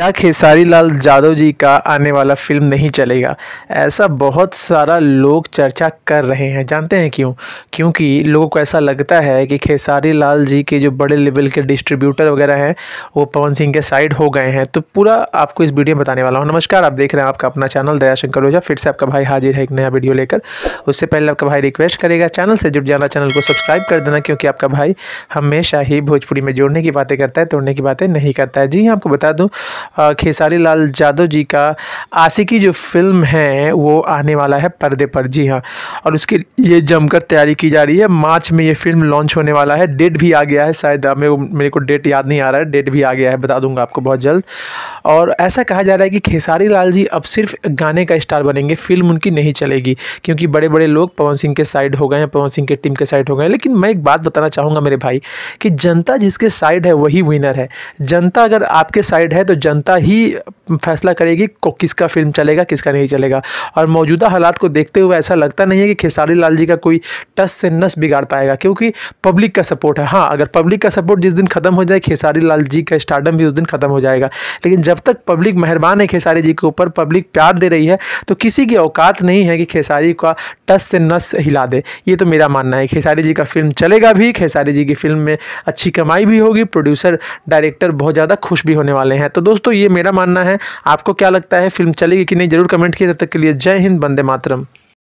क्या खेसारी लाल जादव जी का आने वाला फिल्म नहीं चलेगा ऐसा बहुत सारा लोग चर्चा कर रहे हैं जानते हैं क्यों क्योंकि लोगों को ऐसा लगता है कि खेसारी लाल जी के जो बड़े लेवल के डिस्ट्रीब्यूटर वगैरह हैं वो पवन सिंह के साइड हो गए हैं तो पूरा आपको इस वीडियो में बताने वाला हूँ नमस्कार आप देख रहे हैं आपका अपना चैनल दयाशंकर ओझा फिर से आपका भाई हाजिर है एक नया वीडियो लेकर उससे पहले आपका भाई रिक्वेस्ट करेगा चैनल से जुड़ जाना चैनल को सब्सक्राइब कर देना क्योंकि आपका भाई हमेशा ही भोजपुरी में जोड़ने की बातें करता है तोड़ने की बातें नहीं करता है जी हाँ, आपको बता दूँ खेसारी लाल जादव जी का आशिकी जो फिल्म है वो आने वाला है पर्दे पर जी हाँ और उसके लिए जमकर तैयारी की जा रही है मार्च में ये फिल्म लॉन्च होने वाला है डेट भी आ गया है शायद मेरे मेरे को डेट याद नहीं आ रहा है डेट भी आ गया है बता दूंगा आपको बहुत जल्द और ऐसा कहा जा रहा है कि खेसारी लाल जी अब सिर्फ गाने का स्टार बनेंगे फिल्म उनकी नहीं चलेगी क्योंकि बड़े बड़े लोग पवन सिंह के साइड हो गए हैं पवन सिंह के टीम के साइड हो गए हैं लेकिन मैं एक बात बताना चाहूँगा मेरे भाई कि जनता जिसके साइड है वही विनर है जनता अगर आपके साइड है तो जनता जनता ही फैसला करेगी को किसका फिल्म चलेगा किसका नहीं चलेगा और मौजूदा हालात को देखते हुए ऐसा लगता नहीं है कि खेसारी लाल जी का कोई टस से नस बिगाड़ पाएगा क्योंकि पब्लिक का सपोर्ट है हाँ अगर पब्लिक का सपोर्ट जिस दिन ख़त्म हो जाए खेसारी लाल जी का स्टार्डम भी उस दिन ख़त्म हो जाएगा लेकिन जब तक पब्लिक मेहरबान है खेसारी जी के ऊपर पब्लिक प्यार दे रही है तो किसी की औकात नहीं है कि खेसारी का टस से नस हिला दे ये तो मेरा मानना है खेसारी जी का फिल्म चलेगा भी खेसारी जी की फिल्म में अच्छी कमाई भी होगी प्रोड्यूसर डायरेक्टर बहुत ज़्यादा खुश भी होने वाले हैं तो दोस्तों दोस्तों ये मेरा मानना है आपको क्या लगता है फिल्म चलेगी कि नहीं जरूर कमेंट किया तब तक के लिए जय हिंद बंदे मातरम